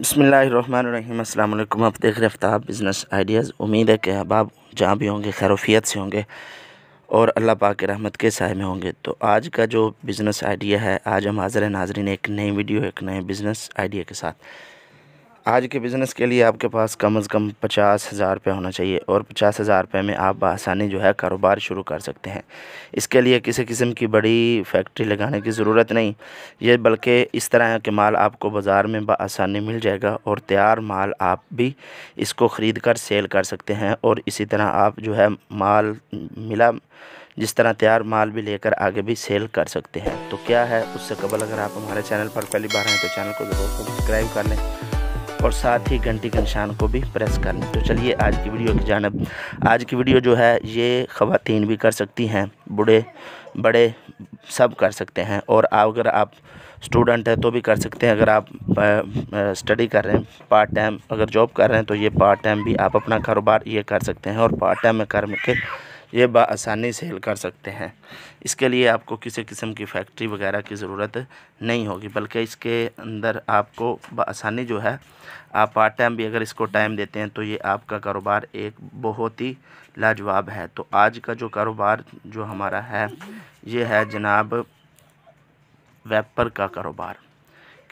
बसमिल अल्लाम आप देख रहे आफ्ताब बिज़नेस आइडियाज़ उम्मीद है कि अब आप जहाँ भी होंगे खैरूफियत से होंगे और अल्लाह पाक के रहमत के साय में होंगे तो आज का जो बिज़नेस आइडिया है आज हम हाजिर नाजरीन एक नई वीडियो एक नए बिज़नेस आइडिया के साथ आज के बिज़नेस के लिए आपके पास कम से कम पचास हज़ार रुपये होना चाहिए और पचास हज़ार रुपये में आप आसानी जो है कारोबार शुरू कर सकते हैं इसके लिए किसी किस्म की बड़ी फैक्ट्री लगाने की ज़रूरत नहीं ये बल्कि इस तरह के माल आपको बाज़ार में आसानी मिल जाएगा और तैयार माल आप भी इसको ख़रीद कर सेल कर सकते हैं और इसी तरह आप जो है माल मिला जिस तरह तैयार माल भी लेकर आगे भी सेल कर सकते हैं तो क्या है उससे कबल अगर आप हमारे चैनल पर पहली बार हैं तो चैनल को ज़रूर सब्सक्राइब कर लें और साथ ही घंटी के निशान को भी प्रेस कर लें तो चलिए आज की वीडियो की जानब आज की वीडियो जो है ये ख़वान भी कर सकती हैं बूढ़े बड़े सब कर सकते हैं और अगर आप स्टूडेंट हैं तो भी कर सकते हैं अगर आप स्टडी कर रहे हैं पार्ट टाइम अगर जॉब कर रहे हैं तो ये पार्ट टाइम भी आप अपना कारोबार ये कर सकते हैं और पार्ट टाइम में कर के ये से हेल कर सकते हैं इसके लिए आपको किसी किस्म की फैक्ट्री वगैरह की ज़रूरत नहीं होगी बल्कि इसके अंदर आपको आसानी जो है आप पार्ट टाइम भी अगर इसको टाइम देते हैं तो ये आपका कारोबार एक बहुत ही लाजवाब है तो आज का जो कारोबार जो हमारा है ये है जनाब वेपर का कारोबार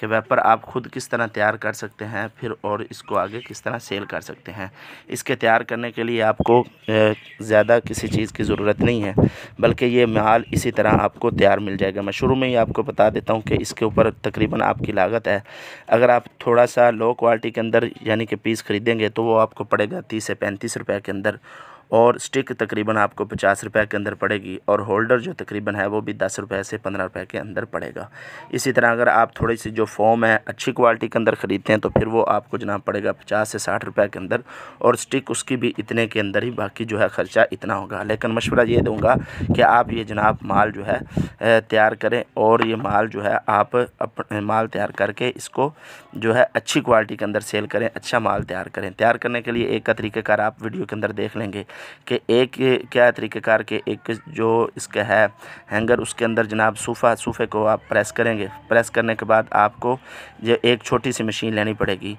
कि वेपर आप खुद किस तरह तैयार कर सकते हैं फिर और इसको आगे किस तरह सेल कर सकते हैं इसके तैयार करने के लिए आपको ज़्यादा किसी चीज़ की ज़रूरत नहीं है बल्कि ये माल इसी तरह आपको तैयार मिल जाएगा मैं शुरू में ही आपको बता देता हूँ कि इसके ऊपर तकरीबन आपकी लागत है अगर आप थोड़ा सा लो क्वालिटी के अंदर यानी कि पीस ख़रीदेंगे तो वो आपको पड़ेगा तीस से पैंतीस रुपये के अंदर और स्टिक तकरीबन आपको पचास रुपये के अंदर पड़ेगी और होल्डर जो तकरीबन है वो भी दस रुपये से पंद्रह रुपये के अंदर पड़ेगा इसी तरह अगर आप थोड़ी सी जो फॉम है अच्छी क्वालिटी के अंदर ख़रीदते हैं तो फिर वो आपको जनाब पड़ेगा पचास से साठ रुपये के अंदर और स्टिक उसकी भी इतने के अंदर ही बाकी जो है ख़र्चा इतना होगा लेकिन मशवरा ये दूँगा कि आप ये जनाब माल जो है तैयार करें और ये माल जो है आप अपने माल तैयार करके इसको जो है अच्छी क्वालिटी के अंदर सेल करें अच्छा माल तैयार करें तैयार करने के लिए एक का तरीक़ेकार आप वीडियो के अंदर देख लेंगे कि एक क्या तरीक़ेकार के एक जो इसका है हैंगर उसके अंदर जनाब सूफ़ा सूफ़े को आप प्रेस करेंगे प्रेस करने के बाद आपको जो एक छोटी सी मशीन लेनी पड़ेगी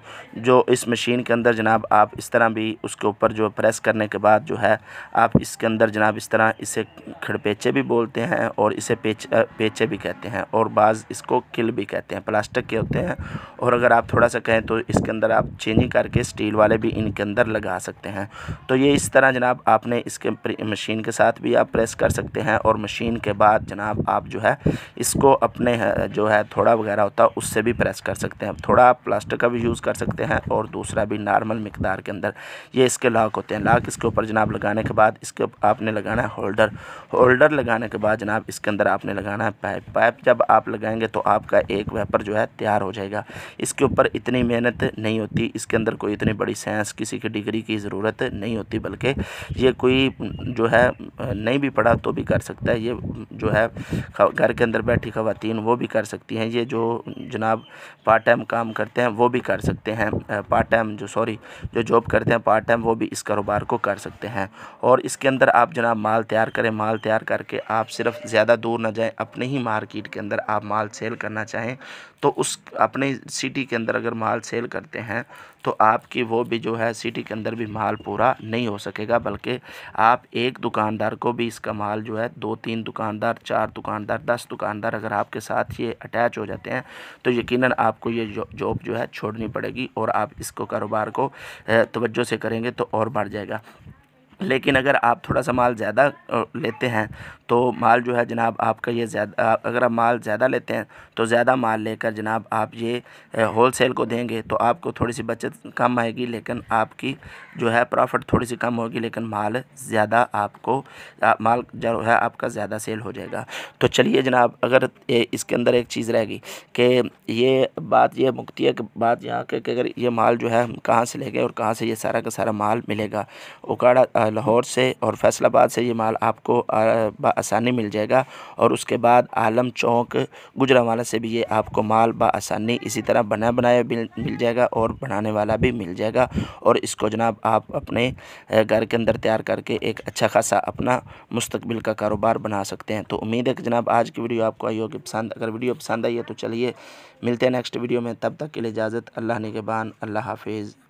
जो इस मशीन के अंदर जनाब आप इस तरह भी उसके ऊपर जो प्रेस करने के बाद जो है आप इसके अंदर जनाब इस तरह इसे खड़पेचे भी बोलते हैं और इसे पेच पेचे भी कहते हैं और बाज़ इसको किल भी कहते हैं प्लास्टिक के होते हैं और अगर आप थोड़ा सा कहें तो इसके अंदर आप चेंजिंग करके स्टील वाले भी इनके अंदर लगा सकते हैं तो ये इस तरह जनाब जनाब आपने इसके मशीन के साथ भी आप प्रेस कर सकते हैं और मशीन के बाद जनाब आप जो है इसको अपने है, जो है थोड़ा वगैरह होता है उससे भी प्रेस कर सकते हैं थोड़ा आप प्लास्टिक का भी यूज़ कर सकते हैं और दूसरा भी नॉर्मल मकदार के अंदर ये इसके लाक होते हैं लाक इसके ऊपर जनाब लगाने के बाद इसके आपने लगाना है होल्डर होल्डर लगाने के बाद जनाब इसके अंदर आपने लगाना है पाइप पाइप जब आप लगाएंगे तो आपका एक वेपर जो है तैयार हो जाएगा इसके ऊपर इतनी मेहनत नहीं होती इसके अंदर कोई इतनी बड़ी साइंस किसी की डिग्री की ज़रूरत नहीं होती बल्कि ये कोई जो है नहीं भी पढ़ा तो भी कर सकता है ये जो है घर के अंदर बैठी खातन वो भी कर सकती हैं ये जो जनाब पार्ट टाइम काम करते हैं वो भी कर सकते हैं पार्ट टाइम जो सॉरी जो जॉब करते हैं पार्ट टाइम वो भी इस कारोबार को कर सकते हैं और इसके अंदर आप जनाब माल तैयार करें माल तैयार करके आप सिर्फ ज़्यादा दूर ना जाएँ अपने ही मार्केट के अंदर आप माल सेल करना चाहें तो उस अपने सिटी के अंदर अगर माल सेल करते हैं तो आपकी वो भी जो है सिटी के अंदर भी माल पूरा नहीं हो सकेगा बल्कि आप एक दुकानदार को भी इसका माल जो है दो तीन दुकानदार चार दुकानदार दस दुकानदार अगर आपके साथ ये अटैच हो जाते हैं तो यकीन आपको ये जॉब जो है छोड़नी पड़ेगी और आप इसको कारोबार को तवज्जो से करेंगे तो और बढ़ जाएगा लेकिन अगर आप थोड़ा सा माल ज़्यादा लेते हैं तो माल जो है जनाब आपका ये ज़्यादा अगर आप माल ज़्यादा लेते हैं तो ज़्यादा माल लेकर जनाब आप ये होल सेल को देंगे तो आपको थोड़ी सी बचत कम आएगी लेकिन आपकी जो है प्रॉफिट थोड़ी सी कम होगी लेकिन माल ज़्यादा आपको आ, माल जो है आपका ज़्यादा सेल हो जाएगा तो चलिए जनाब अगर ए, इसके अंदर एक चीज़ रहेगी कि ये बात ये मुक्ति है बात यहाँ के अगर ये माल जो है हम कहाँ से लेंगे और कहाँ से ये सारा का सारा माल मिलेगा उकाड़ा लाहौर से और फैसलाबाद से ये माल आपको आसानी मिल जाएगा और उसके बाद आलम चौक गुजरावाला से भी ये आपको माल बसानी इसी तरह बना बनाया मिल जाएगा और बनाने वाला भी मिल जाएगा और इसको जनाब आप अपने घर के अंदर तैयार करके एक अच्छा खासा अपना मुस्तबिल का कारोबार बना सकते हैं तो उम्मीद है कि जनाब आज की वीडियो आपको आई होगी पसंद अगर वीडियो पसंद आई है तो चलिए मिलते हैं नेक्स्ट वीडियो में तब तक के लिए इजाज़त अल्लाह बान अल्लाह हाफिज़